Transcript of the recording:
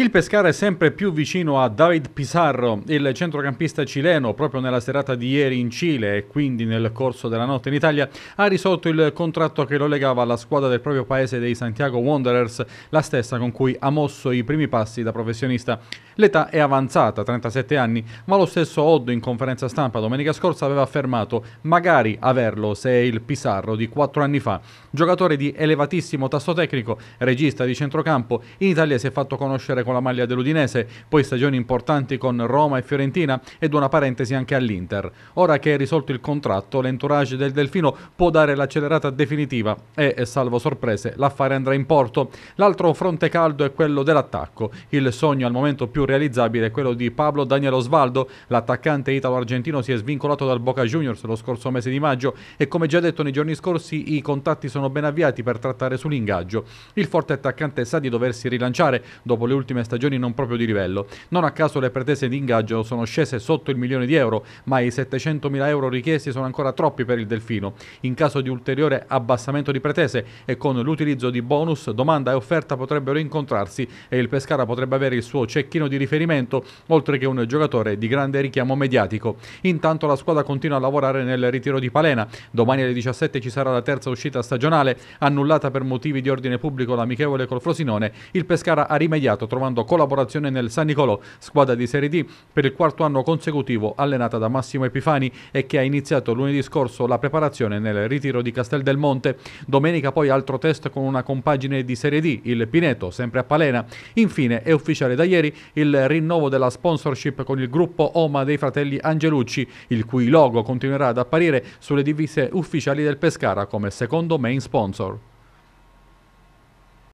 Il Pescara è sempre più vicino a David Pizarro, il centrocampista cileno, proprio nella serata di ieri in Cile e quindi nel corso della notte in Italia, ha risolto il contratto che lo legava alla squadra del proprio paese dei Santiago Wanderers, la stessa con cui ha mosso i primi passi da professionista. L'età è avanzata, 37 anni, ma lo stesso Oddo in conferenza stampa domenica scorsa aveva affermato magari averlo se è il Pizarro di 4 anni fa. Giocatore di elevatissimo tasso tecnico, regista di centrocampo, in Italia si è fatto conoscere con con la maglia dell'Udinese, poi stagioni importanti con Roma e Fiorentina ed una parentesi anche all'Inter. Ora che è risolto il contratto, l'entourage del Delfino può dare l'accelerata definitiva e, salvo sorprese, l'affare andrà in porto. L'altro fronte caldo è quello dell'attacco. Il sogno al momento più realizzabile è quello di Pablo Daniel Osvaldo. L'attaccante italo-argentino si è svincolato dal Boca Juniors lo scorso mese di maggio e come già detto nei giorni scorsi i contatti sono ben avviati per trattare sull'ingaggio. Il forte attaccante sa di doversi rilanciare dopo le ultime ultime stagioni non proprio di livello. Non a caso le pretese di ingaggio sono scese sotto il milione di euro, ma i 700 mila euro richiesti sono ancora troppi per il Delfino. In caso di ulteriore abbassamento di pretese e con l'utilizzo di bonus, domanda e offerta potrebbero incontrarsi e il Pescara potrebbe avere il suo cecchino di riferimento, oltre che un giocatore di grande richiamo mediatico. Intanto la squadra continua a lavorare nel ritiro di Palena. Domani alle 17 ci sarà la terza uscita stagionale, annullata per motivi di ordine pubblico l'amichevole col Frosinone. Il Pescara ha rimediato trovando confermando collaborazione nel San Nicolò, squadra di Serie D per il quarto anno consecutivo allenata da Massimo Epifani e che ha iniziato lunedì scorso la preparazione nel ritiro di Castel del Monte. Domenica poi altro test con una compagine di Serie D, il Pineto, sempre a Palena. Infine è ufficiale da ieri il rinnovo della sponsorship con il gruppo Oma dei fratelli Angelucci, il cui logo continuerà ad apparire sulle divise ufficiali del Pescara come secondo main sponsor.